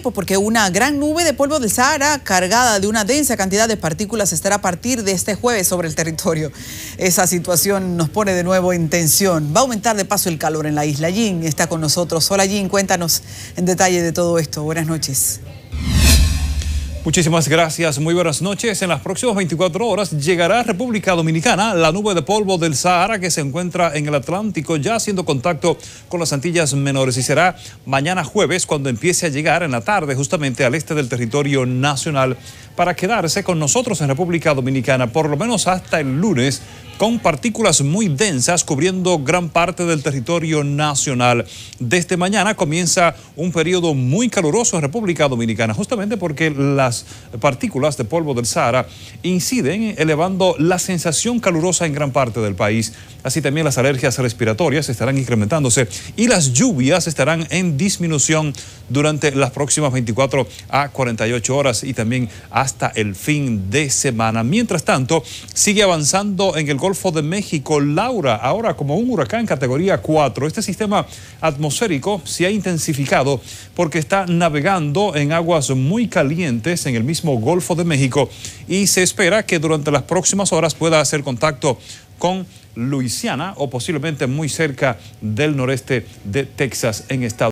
Pues porque una gran nube de polvo de Sahara cargada de una densa cantidad de partículas estará a partir de este jueves sobre el territorio. Esa situación nos pone de nuevo en tensión. Va a aumentar de paso el calor en la isla. Jin está con nosotros. Hola Jin, cuéntanos en detalle de todo esto. Buenas noches. Muchísimas gracias, muy buenas noches. En las próximas 24 horas llegará a República Dominicana la nube de polvo del Sahara que se encuentra en el Atlántico ya haciendo contacto con las Antillas Menores y será mañana jueves cuando empiece a llegar en la tarde justamente al este del territorio nacional para quedarse con nosotros en República Dominicana por lo menos hasta el lunes con partículas muy densas cubriendo gran parte del territorio nacional. Desde mañana comienza un periodo muy caluroso en República Dominicana justamente porque la partículas de polvo del Sahara inciden elevando la sensación calurosa en gran parte del país. Así también las alergias respiratorias estarán incrementándose y las lluvias estarán en disminución durante las próximas 24 a 48 horas y también hasta el fin de semana. Mientras tanto, sigue avanzando en el Golfo de México Laura, ahora como un huracán categoría 4. Este sistema atmosférico se ha intensificado porque está navegando en aguas muy calientes en el mismo Golfo de México, y se espera que durante las próximas horas pueda hacer contacto con Luisiana o posiblemente muy cerca del noreste de Texas en Estados